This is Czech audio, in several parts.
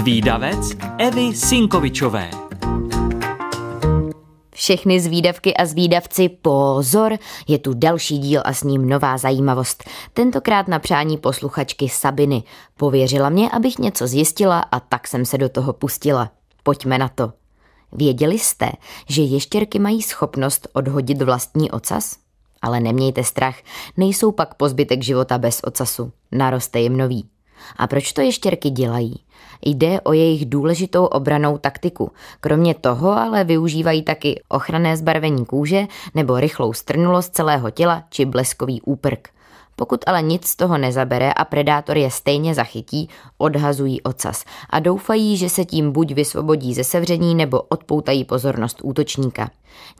Zvídavec Evy Sinkovičové. Všechny zvídavky a zvídavci, pozor, je tu další díl a s ním nová zajímavost. Tentokrát na přání posluchačky Sabiny. Pověřila mě, abych něco zjistila a tak jsem se do toho pustila. Pojďme na to. Věděli jste, že ještěrky mají schopnost odhodit vlastní ocas? Ale nemějte strach, nejsou pak po života bez ocasu. Naroste jim nový. A proč to ještěrky dělají? Jde o jejich důležitou obranou taktiku. Kromě toho ale využívají taky ochranné zbarvení kůže nebo rychlou strnulost celého těla či bleskový úprk. Pokud ale nic z toho nezabere a predátor je stejně zachytí, odhazují ocas a doufají, že se tím buď vysvobodí ze sevření nebo odpoutají pozornost útočníka.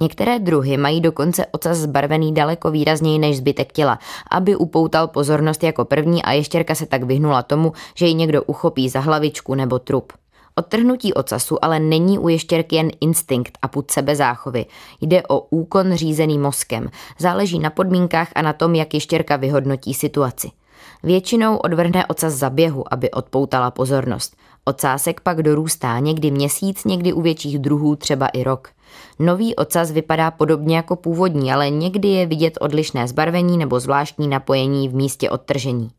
Některé druhy mají dokonce ocas zbarvený daleko výrazněji než zbytek těla, aby upoutal pozornost jako první a ještěrka se tak vyhnula tomu, že ji někdo uchopí za hlavičku nebo trup. Odtrhnutí ocasu ale není u ještěrky jen instinkt a put sebezáchovy. Jde o úkon řízený mozkem. Záleží na podmínkách a na tom, jak ještěrka vyhodnotí situaci. Většinou odvrhne ocas za běhu, aby odpoutala pozornost. Ocásek pak dorůstá někdy měsíc, někdy u větších druhů třeba i rok. Nový ocas vypadá podobně jako původní, ale někdy je vidět odlišné zbarvení nebo zvláštní napojení v místě odtržení.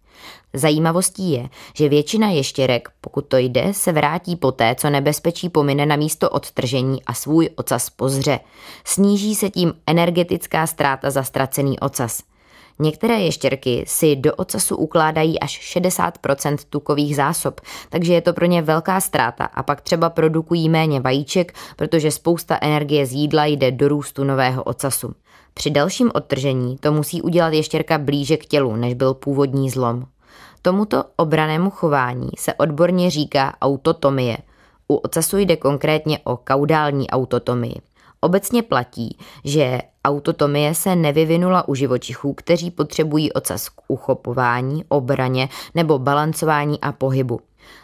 Zajímavostí je, že většina ještěrek, pokud to jde, se vrátí poté, co nebezpečí pomine na místo odtržení a svůj ocas pozře. Sníží se tím energetická ztráta za ztracený ocas – Některé ještěrky si do ocasu ukládají až 60% tukových zásob, takže je to pro ně velká ztráta a pak třeba produkují méně vajíček, protože spousta energie z jídla jde do růstu nového ocasu. Při dalším odtržení to musí udělat ještěrka blíže k tělu, než byl původní zlom. Tomuto obranému chování se odborně říká autotomie. U ocasu jde konkrétně o kaudální autotomii. Obecně platí, že autotomie se nevyvinula u živočichů, kteří potřebují ocas k uchopování, obraně nebo balancování a pohybu.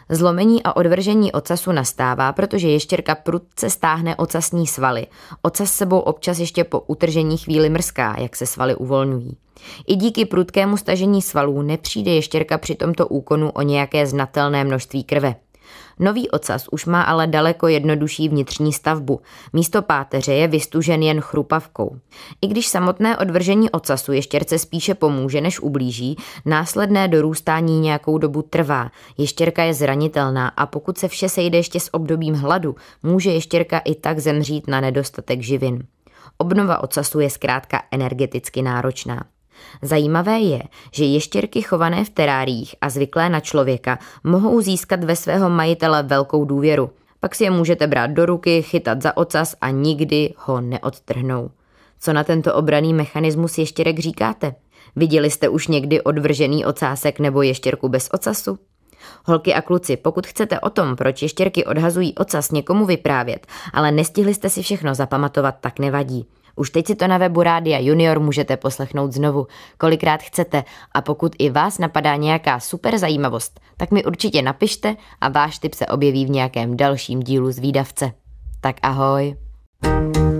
Zlomení a odvržení ocasu nastává, protože ještěrka prudce stáhne ocasní svaly. Ocas sebou občas ještě po utržení chvíli mrská, jak se svaly uvolňují. I díky prudkému stažení svalů nepřijde ještěrka při tomto úkonu o nějaké znatelné množství krve. Nový ocas už má ale daleko jednodušší vnitřní stavbu. Místo páteře je vystužen jen chrupavkou. I když samotné odvržení ocasu ještěrce spíše pomůže, než ublíží, následné dorůstání nějakou dobu trvá. Ještěrka je zranitelná a pokud se vše sejde ještě s obdobím hladu, může ještěrka i tak zemřít na nedostatek živin. Obnova ocasu je zkrátka energeticky náročná. Zajímavé je, že ještěrky chované v teráriích a zvyklé na člověka mohou získat ve svého majitele velkou důvěru. Pak si je můžete brát do ruky, chytat za ocas a nikdy ho neodtrhnou. Co na tento obraný mechanismus ještěrek říkáte? Viděli jste už někdy odvržený ocásek nebo ještěrku bez ocasu? Holky a kluci, pokud chcete o tom, proč ještěrky odhazují ocas někomu vyprávět, ale nestihli jste si všechno zapamatovat, tak nevadí. Už teď si to na webu Rádia Junior můžete poslechnout znovu, kolikrát chcete a pokud i vás napadá nějaká super zajímavost, tak mi určitě napište a váš tip se objeví v nějakém dalším dílu z Výdavce. Tak ahoj! thank you